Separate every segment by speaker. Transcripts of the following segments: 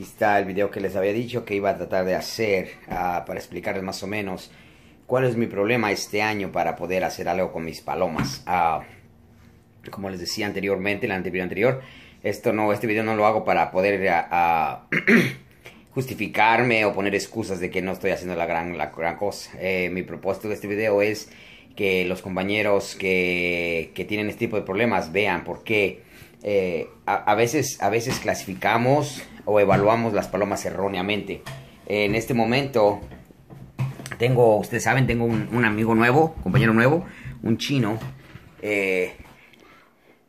Speaker 1: aquí está el video que les había dicho que iba a tratar de hacer ah, para explicarles más o menos cuál es mi problema este año para poder hacer algo con mis palomas. Ah, como les decía anteriormente, en el anterior esto no, este video no lo hago para poder ah, justificarme o poner excusas de que no estoy haciendo la gran, la cosa. Eh, mi propósito de este video es que los compañeros que, tienen este tipo de problemas vean por qué. Eh, veces, a veces clasificamos o evaluamos las palomas erróneamente. En este momento tengo, ustedes saben, tengo un, amigo nuevo, compañero nuevo, un chino, eh,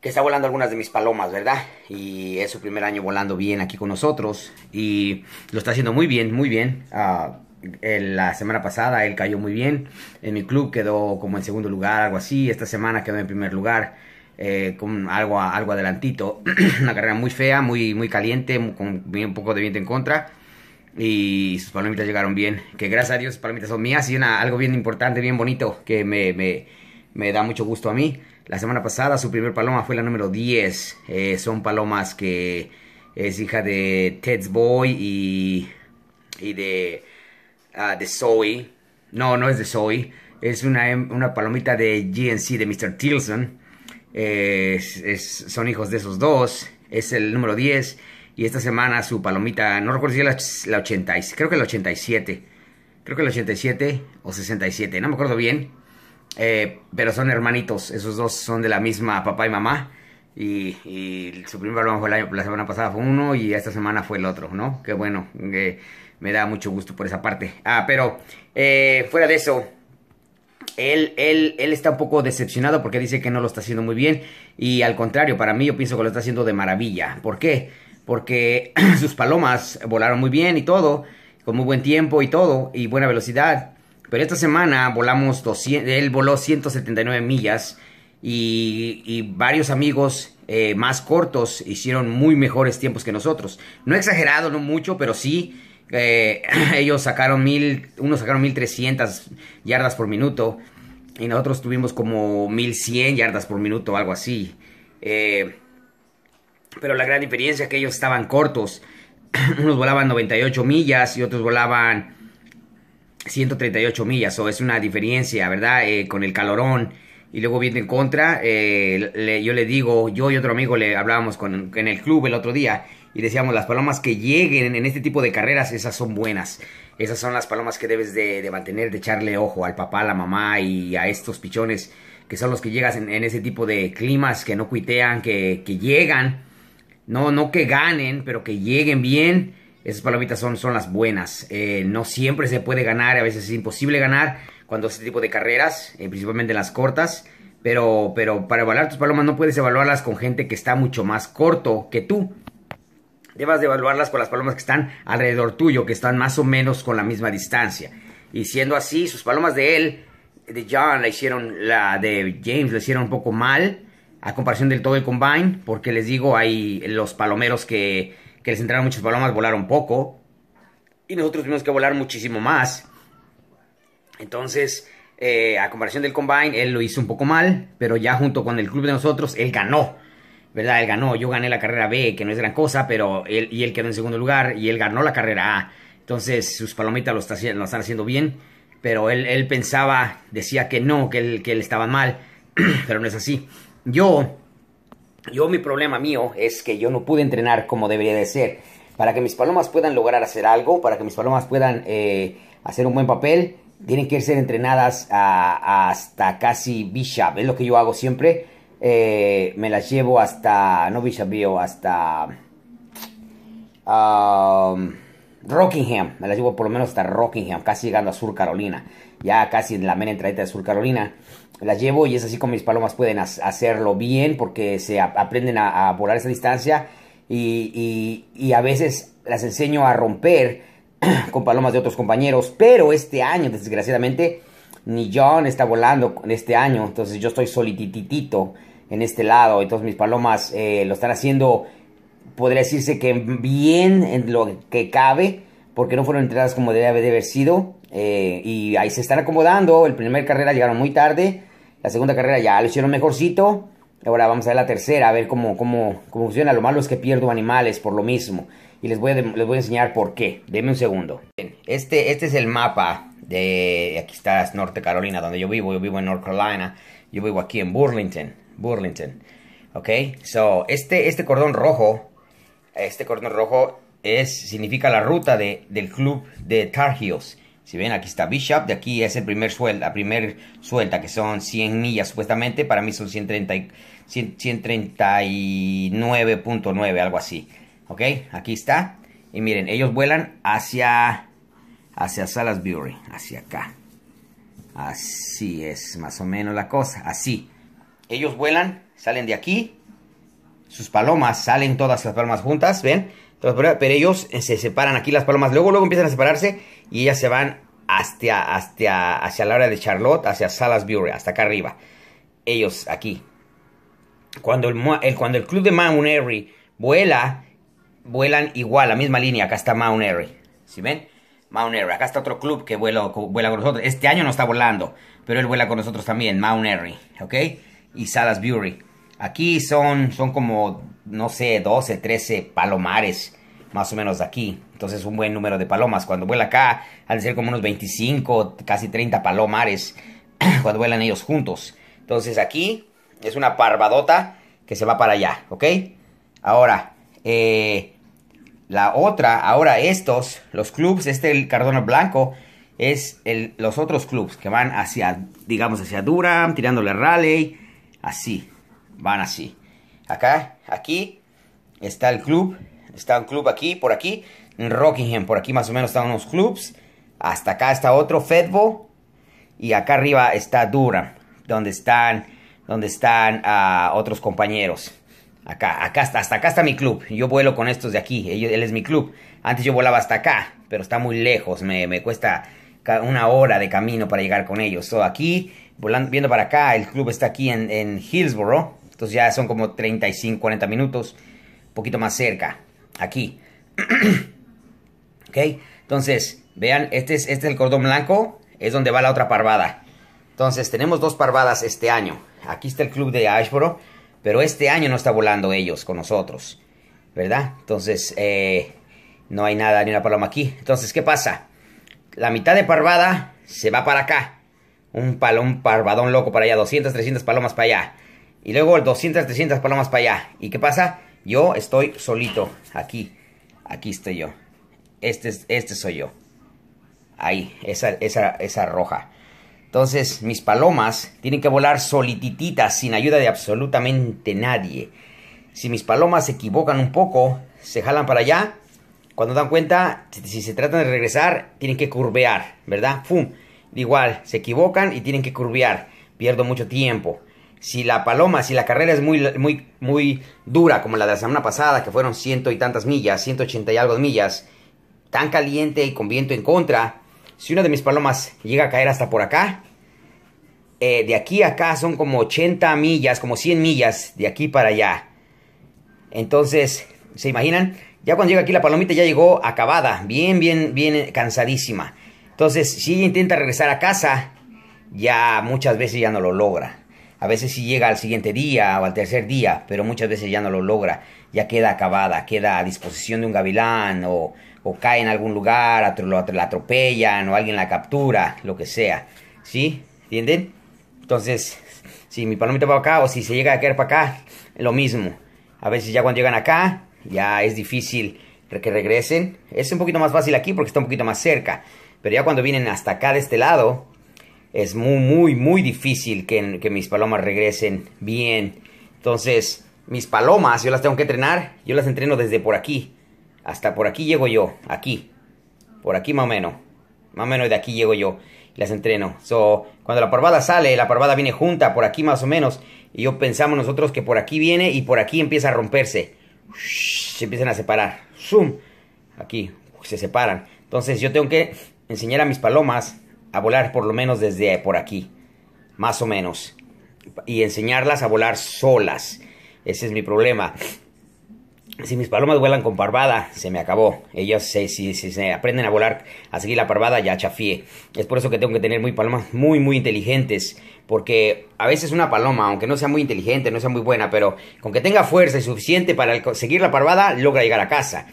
Speaker 1: que está volando algunas de mis palomas, ¿verdad? Y es su primer año volando bien aquí con nosotros y lo está haciendo muy bien, muy bien. Ah, la semana pasada él cayó muy bien, en mi club quedó como en segundo lugar, algo así, esta semana quedó en primer lugar. Eh, con algo, algo adelantito. una carrera muy fea, muy, muy caliente, con un poco de viento en contra. Y sus palomitas llegaron bien. Que gracias a Dios, sus palomitas son mías. Y una, algo bien importante, bien bonito, que me, da mucho gusto a mí. La semana pasada su primer paloma fue la número 10. Eh, son palomas que es hija de Ted's Boy y, y de, ah, de Zoe. No, no es de Zoe. Es una, em, una palomita de GNC, de Mr. Tilson es, son hijos de esos dos, es el número 10. Y esta semana su palomita, no recuerdo si era la, la creo que la 87. Creo que la 87 o 67, no me acuerdo bien. Eh, pero son hermanitos, esos dos son de la misma papá y mamá. Y, su primer balón fue la semana pasada fue uno y esta semana fue el otro, ¿no? Qué bueno, eh, me da mucho gusto por esa parte. Ah, pero eh, fuera de eso, él, él, él está un poco decepcionado porque dice que no lo está haciendo muy bien. Y al contrario, para mí yo pienso que lo está haciendo de maravilla. ¿Por qué? Porque sus palomas volaron muy bien y todo, con muy buen tiempo y todo, y buena velocidad. Pero esta semana volamos 200, él voló 179 millas y, y varios amigos eh, más cortos hicieron muy mejores tiempos que nosotros. No exagerado, no mucho, pero sí eh, ellos sacaron mil, unos sacaron 1300 yardas por minuto y nosotros tuvimos como 1100 yardas por minuto, algo así. Eh, pero la gran diferencia es que ellos estaban cortos. unos volaban 98 millas y otros volaban 138 millas, o es una diferencia, ¿verdad? Eh, con el calorón y luego viene en contra. yo le digo, yo y otro amigo le hablábamos con, en el club el otro día y decíamos, las palomas que lleguen en este tipo de carreras, esas son buenas. Esas son las palomas que debes de, mantener, de echarle ojo al papá, a la mamá y a estos pichones que son los que llegas en, ese tipo de climas, que no cuitean, que, llegan. No, no que ganen, pero que lleguen bien. Esas palomitas son, son las buenas. Eh, no siempre se puede ganar, a veces es imposible ganar cuando este tipo de carreras, eh, principalmente las cortas. Pero, pero para evaluar tus palomas no puedes evaluarlas con gente que está mucho más corto que tú llevas de evaluarlas con las palomas que están alrededor tuyo, que están más o menos con la misma distancia. Y siendo así, sus palomas de él, de John, la hicieron, la de James, la hicieron un poco mal, a comparación del todo el combine, porque les digo, hay los palomeros que, les entraron muchas palomas, volaron poco. Y nosotros tuvimos que volar muchísimo más. Entonces, eh, a comparación del combine, él lo hizo un poco mal, pero ya junto con el club de nosotros, él ganó ¿verdad? Él ganó, yo gané la carrera B, que no es gran cosa, pero él y él quedó en segundo lugar y él ganó la carrera A. Entonces sus palomitas lo, están haciendo bien, pero él, pensaba, decía que no, que él, que él estaba mal, pero no es así. Yo, yo mi problema mío es que yo no pude entrenar como debería de ser. Para que mis palomas puedan lograr hacer algo, para que mis palomas puedan eh, hacer un buen papel, tienen que ser entrenadas hasta casi Bishop. Es lo que yo hago siempre eh, me las llevo hasta, no hasta um, Rockingham, me las llevo por lo menos hasta Rockingham, casi llegando a Sur Carolina, ya casi en la mera entradita de Sur Carolina. las llevo y es así como mis palomas pueden hacerlo bien porque se aprenden a, volar esa distancia y, y a veces las enseño a romper con palomas de otros compañeros, pero este año, desgraciadamente, ni John está volando este año, entonces yo estoy solititito en este lado. Entonces mis palomas eh, lo están haciendo, podría decirse que bien en lo que cabe, porque no fueron entradas como debe haber sido. Eh, y ahí se están acomodando. El primer carrera llegaron muy tarde. La segunda carrera ya lo hicieron mejorcito. Ahora vamos a ver la tercera, a ver cómo, cómo, cómo funciona. Lo malo es que pierdo animales por lo mismo. Y les voy a, les voy a enseñar por qué. Deme un segundo. Este, este es el mapa de... Aquí está Norte Carolina, donde yo vivo. Yo vivo en North Carolina. Yo vivo aquí en Burlington. Burlington. Ok, so este, este cordón rojo, este cordón rojo es, significa la ruta de, del club de Tar Heels. Si ven, aquí está Bishop, de aquí es el primer suelta, la primer suelta, que son 100 millas supuestamente, para mí son 139.9, algo así. ¿Ok? Aquí está. Y miren, ellos vuelan hacia, hacia Salisbury, hacia acá. Así es más o menos la cosa, así ellos vuelan, salen de aquí, sus palomas, salen todas las palomas juntas, ¿ven? Pero ellos eh, se separan aquí las palomas, luego luego empiezan a separarse y ellas se van hasta, hacia la área de Charlotte, hacia Salisbury, hasta acá arriba. Ellos aquí. Cuando el, cuando el club de Mount Airy vuela, vuelan igual, la misma línea, acá está Mount Airy. ¿Sí ven? Mount Airy, acá está otro club que vuela, vuela con nosotros. Este año no está volando, pero él vuela con nosotros también, Mount Airy, ¿ok? y Bury... Aquí son, son como, no sé, 12, 13 palomares, más o menos de aquí. Entonces un buen número de palomas. Cuando vuela acá, han de ser como unos 25, casi 30 palomares cuando vuelan ellos juntos. Entonces aquí es una parvadota que se va para allá, ¿ok? Ahora, eh, la otra, ahora estos, los clubs, este el Cardona Blanco, es el, los otros clubs que van hacia, digamos, hacia Durham, tirándole a Raleigh, Así, van así. Acá, aquí está el club. Está un club aquí, por aquí. En Rockingham, por aquí más o menos están unos clubs. Hasta acá está otro, Fedbo. Y acá arriba está Durham, donde están, donde están ah, otros compañeros. Acá, acá hasta, hasta acá está mi club. Yo vuelo con estos de aquí. Él, es mi club. Antes yo volaba hasta acá, pero está muy lejos. Me, me cuesta una hora de camino para llegar con ellos. Todo aquí volando, viendo para acá, el club está aquí en, Hillsborough, Hillsboro, entonces ya son como 35, 40 minutos, un poquito más cerca, aquí. ok, entonces, vean, este es, este el cordón blanco, es donde va la otra parvada. Entonces, tenemos dos parvadas este año. Aquí está el club de Ashboro, pero este año no está volando ellos con nosotros, ¿verdad? Entonces, eh, no hay nada ni una paloma aquí. Entonces, ¿qué pasa? La mitad de parvada se va para acá un palón parvadón loco para allá, 200, 300 palomas para allá. Y luego 200, 300 palomas para allá. ¿Y qué pasa? Yo estoy solito, aquí, aquí estoy yo. Este, este soy yo. Ahí, esa, esa, esa roja. Entonces, mis palomas tienen que volar solitititas, sin ayuda de absolutamente nadie. Si mis palomas se equivocan un poco, se jalan para allá. Cuando dan cuenta, si se tratan de regresar, tienen que curvear, ¿verdad? ¡Fum! igual, se equivocan y tienen que curvear, pierdo mucho tiempo. Si la paloma, si la carrera es muy, muy, muy dura, como la de la semana pasada, que fueron ciento y tantas millas, ciento ochenta y algo de millas, tan caliente y con viento en contra, si una de mis palomas llega a caer hasta por acá, eh, de aquí a acá son como 80 millas, como 100 millas, de aquí para allá. Entonces, ¿se imaginan? Ya cuando llega aquí la palomita ya llegó acabada, bien, bien, bien cansadísima. Entonces, si ella intenta regresar a casa, ya muchas veces ya no lo logra. A veces si llega al siguiente día o al tercer día, pero muchas veces ya no lo logra, ya queda acabada, queda a disposición de un gavilán o, cae en algún lugar, la atropellan o alguien la captura, lo que sea. ¿Sí? ¿Entienden? Entonces, si mi palomita va acá o si se llega a caer para acá, lo mismo. A veces ya cuando llegan acá, ya es difícil que regresen. Es un poquito más fácil aquí porque está un poquito más cerca. Pero ya cuando vienen hasta acá de este lado, es muy, muy, muy difícil que, mis palomas regresen bien. Entonces, mis palomas, yo las tengo que entrenar. Yo las entreno desde por aquí. Hasta por aquí llego yo. Aquí. Por aquí más o menos. Más o menos de aquí llego yo. Las entreno. So, cuando la parvada sale, la parvada viene junta, por aquí más o menos. Y yo pensamos nosotros que por aquí viene y por aquí empieza a romperse. Se empiezan a separar. Zoom. Aquí se separan. Entonces yo tengo que enseñar a mis palomas a volar por lo menos desde por aquí, más o menos, y enseñarlas a volar solas. Ese es mi problema. Si mis palomas vuelan con parvada, se me acabó. Ellas, si, si, se aprenden a volar, a seguir la parvada, ya chafié. Es por eso que tengo que tener muy palomas muy, muy inteligentes. Porque a veces una paloma, aunque no sea muy inteligente, no sea muy buena, pero con que tenga fuerza y suficiente para seguir la parvada, logra llegar a casa.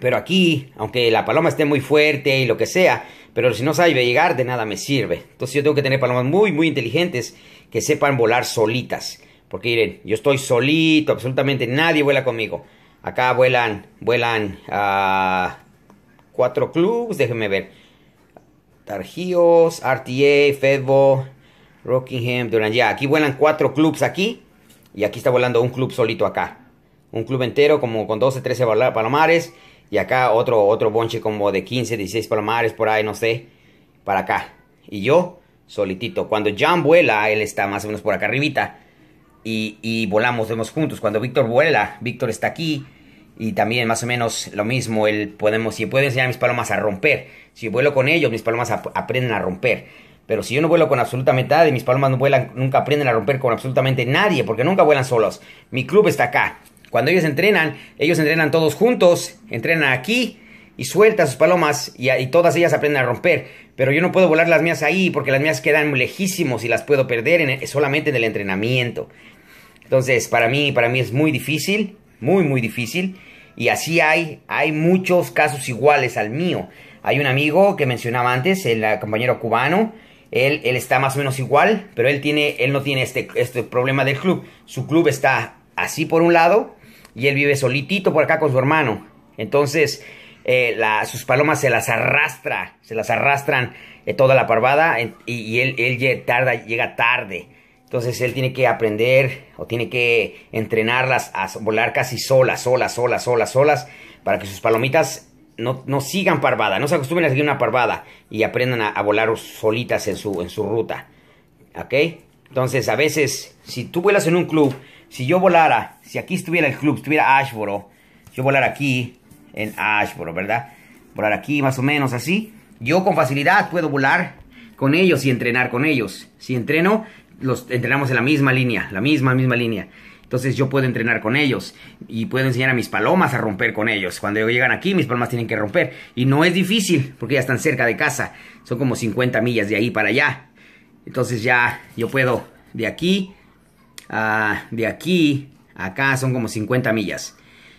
Speaker 1: Pero aquí, aunque la paloma esté muy fuerte y lo que sea, pero si no sabe llegar, de nada me sirve. Entonces yo tengo que tener palomas muy, muy inteligentes que sepan volar solitas. Porque miren, yo estoy solito, absolutamente nadie vuela conmigo. Acá vuelan, vuelan a cuatro clubs, déjenme ver. Tarjíos, RTA, Fedbo, Rockingham, Durant. Ya, aquí vuelan cuatro clubs aquí. Y aquí está volando un club solito acá. Un club entero como con 12, 13 palomares. Y acá otro, otro bonche como de 15, 16 palomares por ahí, no sé. Para acá. Y yo solitito. Cuando John vuela, él está más o menos por acá arribita. Y, y volamos, vemos juntos. Cuando Víctor vuela, Víctor está aquí. Y también más o menos lo mismo. Él podemos, si puedo enseñar a mis palomas a romper. Si vuelo con ellos, mis palomas aprenden a romper. Pero si yo no vuelo con absolutamente nadie, mis palomas no vuelan, nunca aprenden a romper con absolutamente nadie, porque nunca vuelan solos. Mi club está acá. Cuando ellos entrenan, ellos entrenan todos juntos, entrenan aquí y sueltan sus palomas y, todas ellas aprenden a romper. Pero yo no puedo volar las mías ahí porque las mías quedan lejísimos y las puedo perder solamente en el entrenamiento. Entonces, para mí, para mí es muy difícil, muy, muy difícil. Y así hay, hay muchos casos iguales al mío. Hay un amigo que mencionaba antes, el ah, compañero cubano. Él, él está más o menos igual, pero él, tiene, él no tiene este, este problema del club. Su club está así por un lado y él vive solitito por acá con su hermano. Entonces, eh, sus palomas se las arrastra, se las arrastran eh, toda la parvada y, él, llega, llega tarde. Entonces él tiene que aprender o tiene que entrenarlas a volar casi solas, solas, solas, solas, solas, para que sus palomitas no, sigan parvada, no se acostumbren a seguir una parvada y aprendan a, volar solitas en su, en su ruta. ¿Ok? Entonces a veces, si tú vuelas en un club, si yo volara, si aquí estuviera el club, estuviera Ashboro, yo volara aquí, en Ashboro, ¿verdad? Volar aquí más o menos así, yo con facilidad puedo volar con ellos y entrenar con ellos. Si entreno, los entrenamos en la misma línea, la misma, misma línea. Entonces yo puedo entrenar con ellos y puedo enseñar a mis palomas a romper con ellos. Cuando llegan aquí, mis palomas tienen que romper. Y no es difícil porque ya están cerca de casa. Son como 50 millas de ahí para allá. Entonces ya yo puedo de aquí Ah, de aquí a acá son como 50 millas.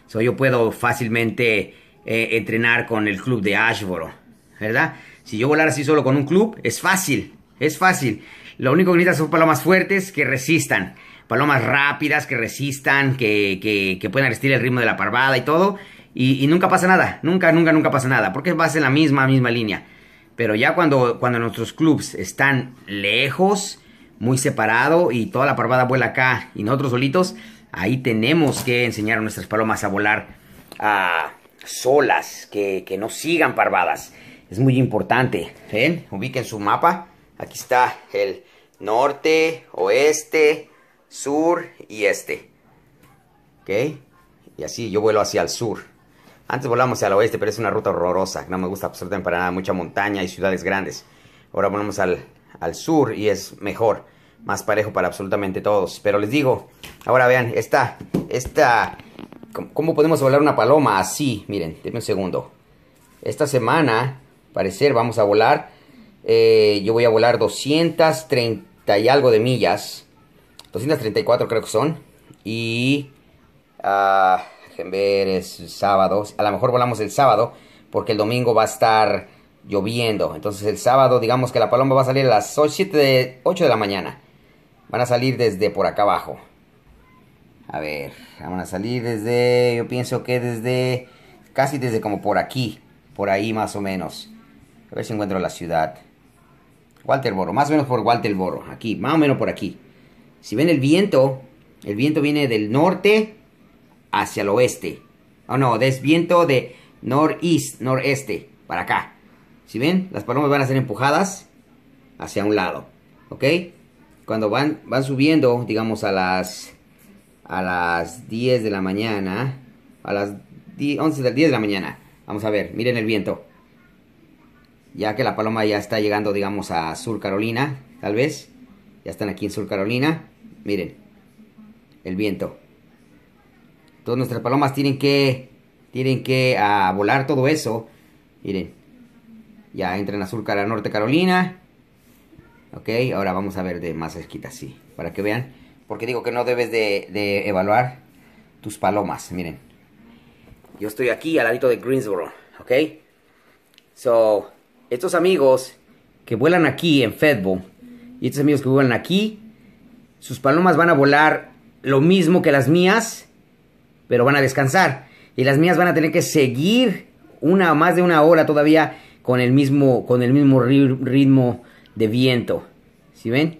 Speaker 1: So, yo puedo fácilmente eh, entrenar con el club de Ashboro, ¿verdad? Si yo volara así solo con un club, es fácil, es fácil. Lo único que necesitas son palomas fuertes que resistan. Palomas rápidas que resistan, que, que, que puedan resistir el ritmo de la parvada y todo. Y, y, nunca pasa nada, nunca, nunca, nunca pasa nada, porque vas en la misma, misma línea. Pero ya cuando, cuando nuestros clubs están lejos, muy separado y toda la parvada vuela acá y nosotros solitos, ahí tenemos que enseñar a nuestras palomas a volar a solas, que, que no sigan parvadas. Es muy importante. Ven, ubiquen su mapa. Aquí está el norte, oeste, sur y este. ¿Ok? Y así yo vuelo hacia el sur. Antes hacia el oeste, pero es una ruta horrorosa. No me gusta absolutamente para nada. Mucha montaña y ciudades grandes. Ahora volamos al al sur y es mejor, más parejo para absolutamente todos. Pero les digo, ahora vean, esta, esta, ¿cómo podemos volar una paloma así? Miren, denme un segundo. Esta semana, parecer, vamos a volar, eh, yo voy a volar 230 y algo de millas, 234 creo que son, y... Ah, dejen ver, es sábado, a lo mejor volamos el sábado, porque el domingo va a estar lloviendo. Entonces el sábado, digamos que la paloma va a salir a las 8 de, 8 de la mañana. Van a salir desde por acá abajo. A ver, van a salir desde, yo pienso que desde, casi desde como por aquí, por ahí más o menos. A ver si encuentro la ciudad. Walterboro, más o menos por Walterboro, aquí, más o menos por aquí. Si ven el viento, el viento viene del norte hacia el oeste. Oh no, es viento de northeast, noreste, para acá. Si ven, las palomas van a ser empujadas hacia un lado, ¿ok? Cuando van, van subiendo, digamos a las, a las 10 de la mañana, a las 11 de, 10 de la mañana, vamos a ver, miren el viento. Ya que la paloma ya está llegando, digamos, a Sur Carolina, tal vez. Ya están aquí en Sur Carolina. Miren, el viento. Todas nuestras palomas tienen que, tienen que ah, volar todo eso. Miren, ya entra en azul cara norte Carolina. Ok, ahora vamos a ver de más cerquita, sí, para que vean. Porque digo que no debes de, de evaluar tus palomas, miren. Yo estoy aquí al ladito de Greensboro, ok. So, estos amigos que vuelan aquí en Fedbo y estos amigos que vuelan aquí, sus palomas van a volar lo mismo que las mías, pero van a descansar. Y las mías van a tener que seguir una más de una hora todavía con el mismo, con el mismo ritmo de viento. ¿Sí ven?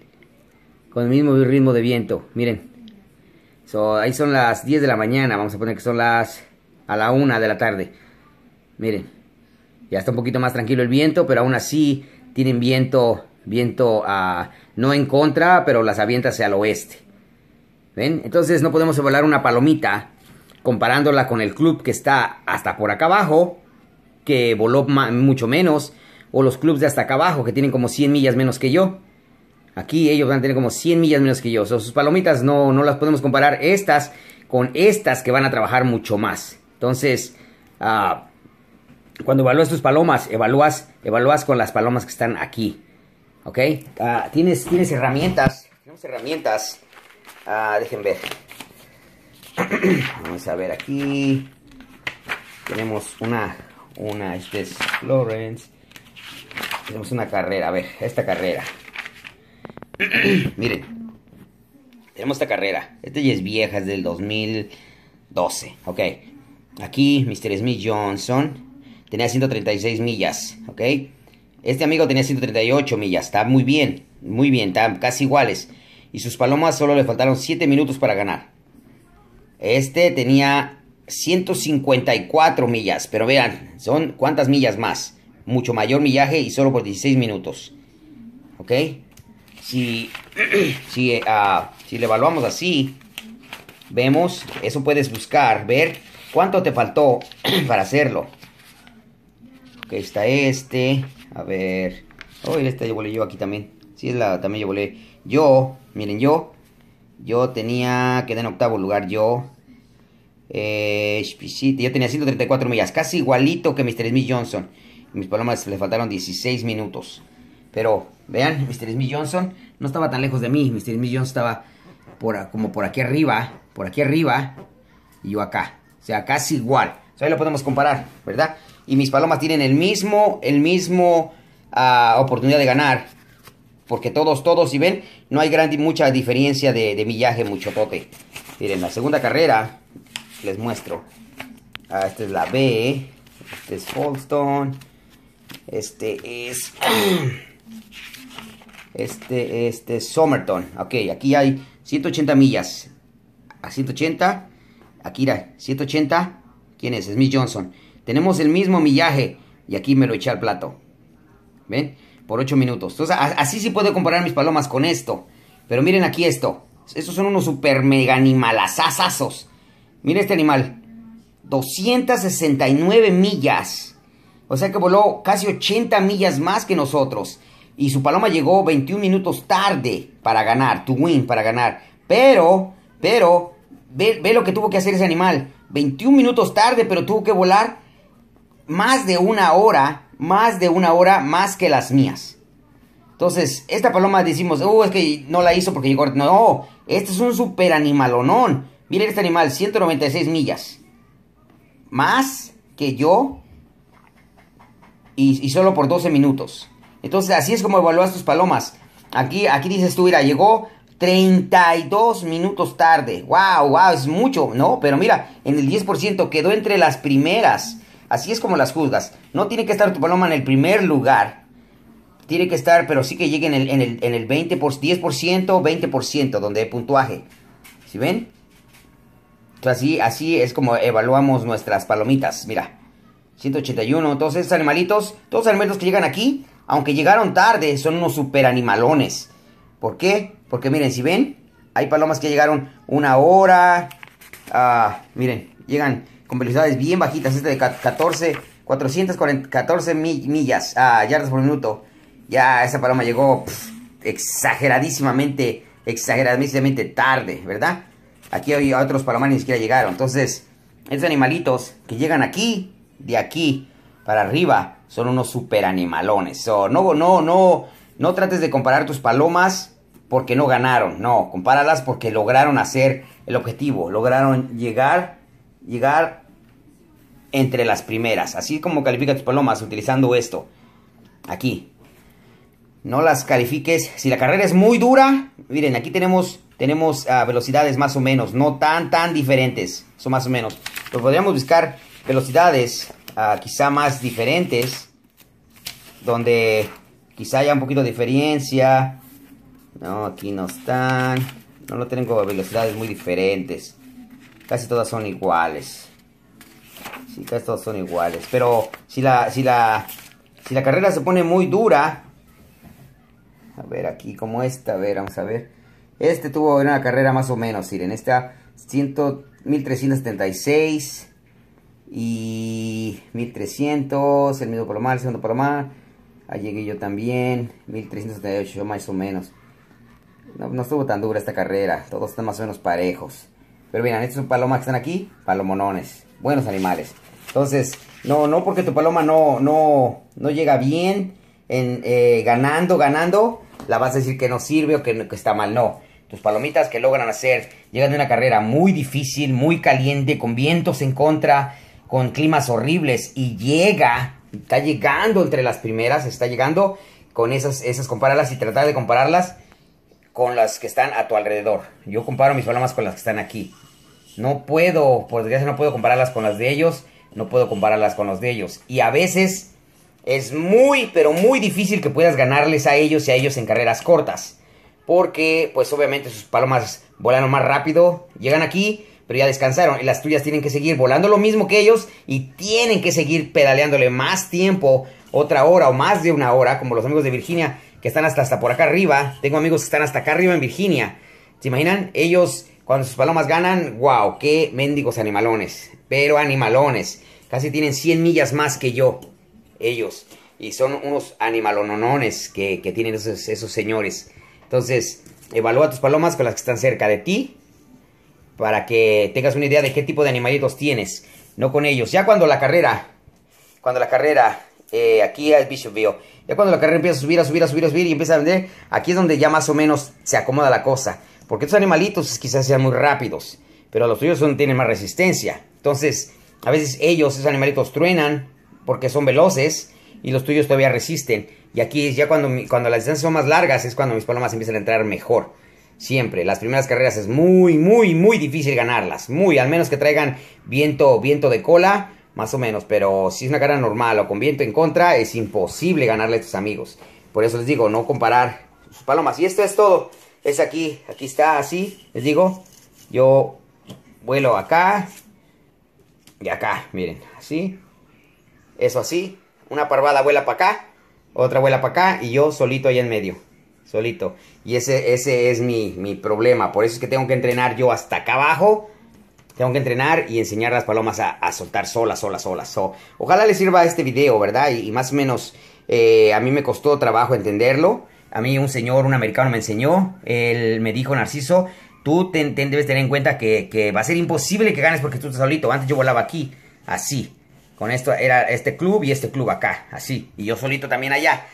Speaker 1: Con el mismo ritmo de viento. Miren. ahí son las 10 de la mañana. Vamos a poner que son las a la 1 de la tarde. Miren. Ya está un poquito más tranquilo el viento, pero aún así tienen viento, viento ah, no en contra, pero las avienta hacia el oeste. ¿Ven? Entonces no podemos volar una palomita comparándola con el club que está hasta por acá abajo que voló mucho menos, o los clubs de hasta acá abajo, que tienen como 100 millas menos que yo. Aquí ellos van a tener como 100 millas menos que yo. O sus palomitas no, no las podemos comparar estas con estas que van a trabajar mucho más. Entonces, ah, cuando evalúas tus palomas, evalúas, evalúas con las palomas que están aquí. ¿Ok? Ah, tienes, tienes herramientas. Tenemos herramientas. déjenme ah, dejen ver. Vamos a ver aquí. Tenemos una una, este es Florence. Tenemos una carrera, a ver, esta carrera. Miren, tenemos esta carrera. Esta ya es vieja, es del 2012, ok. Aquí, Mr. Smith Johnson tenía 136 millas, ok. Este amigo tenía 138 millas, está muy bien, muy bien, están casi iguales. Y sus palomas solo le faltaron 7 minutos para ganar. Este tenía 154 millas, pero vean, son cuántas millas más. Mucho mayor millaje y solo por 16 minutos. ¿Ok? Si, si, eh, ah, si le evaluamos así, vemos, eso puedes buscar, ver cuánto te faltó para hacerlo. Ok, está este. A ver. Oh, este yo volé yo aquí también. ...si es la, también yo volé. Yo, miren, yo. Yo tenía, quedé en octavo lugar yo. Eh, yo tenía 134 millas, casi igualito que Mr. Smith Johnson. Mis palomas le faltaron 16 minutos. Pero vean, Mr. Smith Johnson no estaba tan lejos de mí. Mr. Smith Johnson estaba por, como por aquí arriba, por aquí arriba y yo acá. O sea, casi igual. ahí lo podemos comparar, ¿verdad? Y mis palomas tienen el mismo, el mismo ah, oportunidad de ganar. Porque todos, todos, y ven, no hay gran, mucha diferencia de, millaje, mucho toque. Miren, la segunda carrera les muestro. Ah, esta es la B. Este es Holston. Este es... Este, este, es Somerton. Ok, aquí hay 180 millas. A 180. Aquí, Akira, 180. ¿Quién es? Smith Johnson. Tenemos el mismo millaje. Y aquí me lo eché al plato. ¿Ven? Por 8 minutos. Entonces, así sí puedo comparar mis palomas con esto. Pero miren aquí esto. Estos son unos super mega animalazazazos. Mira este animal. 269 millas. O sea que voló casi 80 millas más que nosotros. Y su paloma llegó 21 minutos tarde para ganar, to win, para ganar. Pero, pero, ve, lo que tuvo que hacer ese animal. 21 minutos tarde, pero tuvo que volar más de una hora, más de una hora más que las mías. Entonces, esta paloma decimos, oh, es que no la hizo porque llegó. No, este es un super animalonón. Miren este animal, 196 millas. Más que yo. Y, solo por 12 minutos. Entonces, así es como evalúas tus palomas. Aquí, aquí dices tú, mira, llegó 32 minutos tarde. ¡Wow, wow! Es mucho, ¿no? Pero mira, en el 10% quedó entre las primeras. Así es como las juzgas. No tiene que estar tu paloma en el primer lugar. Tiene que estar, pero sí que llegue en el, 20 por, 10%, 20%, donde hay puntuaje. ¿Sí ven? así, así es como evaluamos nuestras palomitas. Mira, 181. Todos estos animalitos, todos los animalitos que llegan aquí, aunque llegaron tarde, son unos super animalones. ¿Por qué? Porque miren, si ven, hay palomas que llegaron una hora. Ah, miren, llegan con velocidades bien bajitas. Este de 14, 414 millas, ah, yardas por minuto. Ya esa paloma llegó exageradísimamente, exageradísimamente tarde, ¿verdad? Aquí hay otros palomares ni siquiera llegaron. Entonces, esos animalitos que llegan aquí, de aquí para arriba, son unos super animalones. no, no, no, no trates de comparar tus palomas porque no ganaron. No, compáralas porque lograron hacer el objetivo. Lograron llegar, llegar entre las primeras. Así como califica tus palomas utilizando esto. Aquí. No las califiques. Si la carrera es muy dura, miren, aquí tenemos tenemos ah, velocidades más o menos, no tan, tan diferentes, son más o menos. Pero podríamos buscar velocidades ah, quizá más diferentes, donde quizá haya un poquito de diferencia. No, aquí no están, no lo tengo velocidades muy diferentes. Casi todas son iguales. Sí, casi todas son iguales. Pero si la, si la, si la carrera se pone muy dura, a ver aquí como esta, a ver, vamos a ver. Este tuvo una carrera más o menos, en esta 1376 y 1300, el mismo palomar, el segundo palomar. Ahí llegué yo también, 1378 más o menos. No, estuvo tan dura esta carrera, todos están más o menos parejos. Pero miren, estos son palomas que están aquí, palomonones, buenos animales. Entonces, no, no porque tu paloma no, no, no llega bien, en, eh, ganando, ganando, la vas a decir que no sirve o que está mal, no. Tus palomitas que logran hacer, llegan de una carrera muy difícil, muy caliente, con vientos en contra, con climas horribles y llega, está llegando entre las primeras, está llegando con esas, esas compararlas y tratar de compararlas con las que están a tu alrededor. Yo comparo mis palomas con las que están aquí. No puedo, por desgracia, no puedo compararlas con las de ellos, no puedo compararlas con los de ellos. Y a veces es muy, pero muy difícil que puedas ganarles a ellos y a ellos en carreras cortas porque pues obviamente sus palomas volaron más rápido, llegan aquí, pero ya descansaron y las tuyas tienen que seguir volando lo mismo que ellos y tienen que seguir pedaleándole más tiempo, otra hora o más de una hora, como los amigos de Virginia que están hasta, hasta por acá arriba, tengo amigos que están hasta acá arriba en Virginia, ¿se imaginan? Ellos cuando sus palomas ganan, wow, qué mendigos animalones, pero animalones, casi tienen 100 millas más que yo, ellos. Y son unos animalononones que, que tienen esos, esos señores. Entonces, evalúa tus palomas con las que están cerca de ti para que tengas una idea de qué tipo de animalitos tienes, no con ellos. Ya cuando la carrera, cuando la carrera, eh, aquí es Bishopville, ya cuando la carrera empieza a subir, a subir, a subir, a subir y empieza a vender, aquí es donde ya más o menos se acomoda la cosa. Porque estos animalitos quizás sean muy rápidos, pero los tuyos son, tienen más resistencia. Entonces, a veces ellos, esos animalitos, truenan porque son veloces y los tuyos todavía resisten. Y aquí es ya cuando, cuando las distancias son más largas, es cuando mis palomas empiezan a entrar mejor. Siempre, las primeras carreras es muy, muy, muy difícil ganarlas. Muy, al menos que traigan viento, viento de cola, más o menos. Pero si es una carrera normal o con viento en contra, es imposible ganarle a tus amigos. Por eso les digo, no comparar sus palomas. Y esto es todo. Es aquí, aquí está así, les digo. Yo vuelo acá y acá, miren, así. Eso así. Una parvada vuela para acá otra vuela para acá y yo solito ahí en medio. Solito. Y ese, ese es mi, problema. Por eso es que tengo que entrenar yo hasta acá abajo. Tengo que entrenar y enseñar a las palomas a, soltar solas, solas, solas. ojalá les sirva este video, ¿verdad? Y, más o menos eh, a mí me costó trabajo entenderlo. A mí un señor, un americano me enseñó. Él me dijo, Narciso, tú te, debes tener en cuenta que, que va a ser imposible que ganes porque tú estás solito. Antes yo volaba aquí, así. Con esto era este club y este club acá, así. Y yo solito también allá,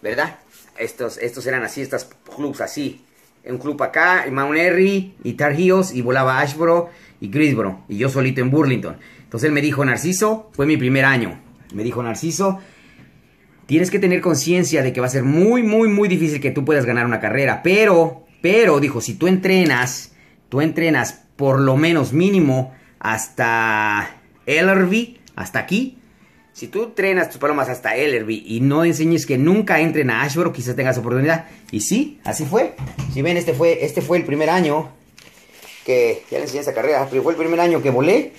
Speaker 1: ¿verdad? Estos, estos eran así, estos clubs así. Un club acá, Mount Airy y Tar Heels, y volaba Ashboro y Greensboro y yo solito en Burlington. Entonces él me dijo, Narciso, fue mi primer año. Me dijo, Narciso, tienes que tener conciencia de que va a ser muy, muy, muy difícil que tú puedas ganar una carrera. Pero, pero, dijo, si tú entrenas, tú entrenas por lo menos mínimo hasta LRV hasta aquí. Si tú trenas tus palomas hasta Ellerby y no enseñes que nunca entren a Ashboro, quizás tengas oportunidad. Y sí, así fue. Si ven, este fue, este fue el primer año que ya le enseñé esa carrera, pero fue el primer año que volé.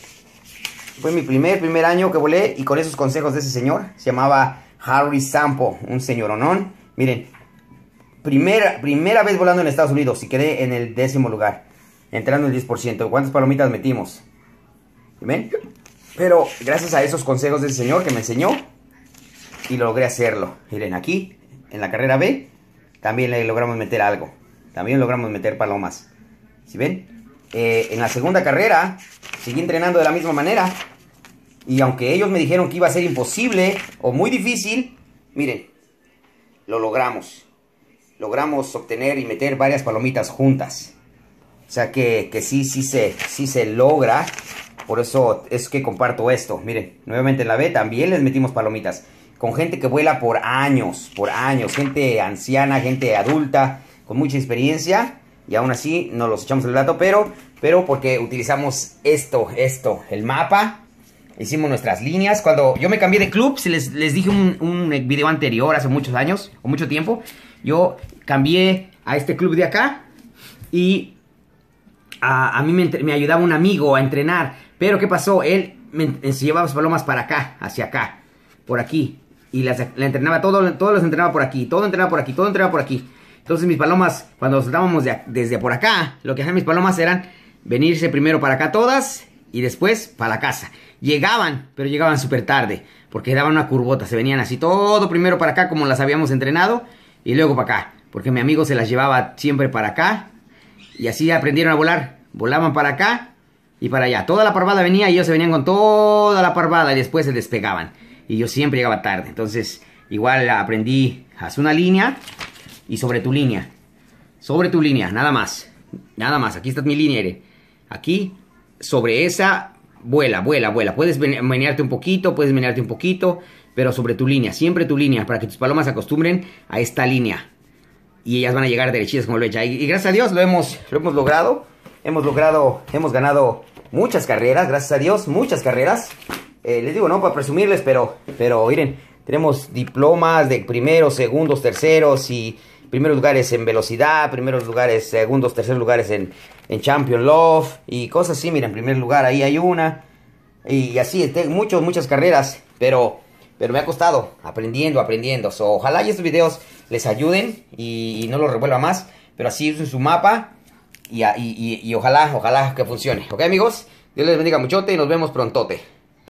Speaker 1: Fue mi primer, primer año que volé y con esos consejos de ese señor, se llamaba Harry Sampo, un señor señoronón. Miren, primera, primera vez volando en Estados Unidos y quedé en el décimo lugar, entrando el 10%. ¿Cuántas palomitas metimos? ¿Ven? Pero gracias a esos consejos del Señor que me enseñó, y logré hacerlo. Miren, aquí, en la carrera B, también le logramos meter algo. También logramos meter palomas. ¿Sí ven? Eh, en la segunda carrera, seguí entrenando de la misma manera. Y aunque ellos me dijeron que iba a ser imposible o muy difícil, miren, lo logramos. Logramos obtener y meter varias palomitas juntas. O sea que, que sí, sí se, sí se logra por eso es que comparto esto. Miren, nuevamente en la B también les metimos palomitas. Con gente que vuela por años, por años. Gente anciana, gente adulta, con mucha experiencia. Y aún así no los echamos el dato, pero, pero porque utilizamos esto, esto, el mapa. Hicimos nuestras líneas. Cuando yo me cambié de club, si les, les dije un, video anterior, hace muchos años o mucho tiempo, yo cambié a este club de acá y a, mí me, me, ayudaba un amigo a entrenar pero ¿qué pasó? Él se llevaba sus palomas para acá, hacia acá, por aquí. Y las la entrenaba, todo, todos los entrenaba por aquí, todo entrenaba por aquí, todo entrenaba por aquí. Entonces mis palomas, cuando saltábamos desde por acá, lo que hacían mis palomas eran venirse primero para acá todas y después para la casa. Llegaban, pero llegaban súper tarde, porque daban una curvota, se venían así todo primero para acá como las habíamos entrenado y luego para acá, porque mi amigo se las llevaba siempre para acá y así aprendieron a volar. Volaban para acá y para allá. Toda la parvada venía y ellos se venían con toda la parvada y después se despegaban. Y yo siempre llegaba tarde. Entonces, igual aprendí, haz una línea y sobre tu línea. Sobre tu línea, nada más. Nada más, aquí está mi línea, Ere. Aquí, sobre esa, vuela, vuela, vuela. Puedes menearte un poquito, puedes menearte un poquito, pero sobre tu línea, siempre tu línea, para que tus palomas se acostumbren a esta línea. Y ellas van a llegar derechitas como lo he hecho. Y, y gracias a Dios lo hemos, lo hemos logrado. Hemos logrado, hemos ganado muchas carreras, gracias a Dios, muchas carreras. Eh, les digo, no para presumirles, pero, pero miren, tenemos diplomas de primeros, segundos, terceros y primeros lugares en velocidad, primeros lugares, segundos, terceros lugares en, en Champion Love y cosas así. Miren, primer lugar, ahí hay una. Y, así, así, muchas, muchas carreras, pero, pero me ha costado aprendiendo, aprendiendo. ojalá y estos videos les ayuden y, no los revuelva más. Pero así es su mapa y, ojalá, ojalá que funcione. ¿Ok, amigos? Dios les bendiga muchote y nos vemos prontote.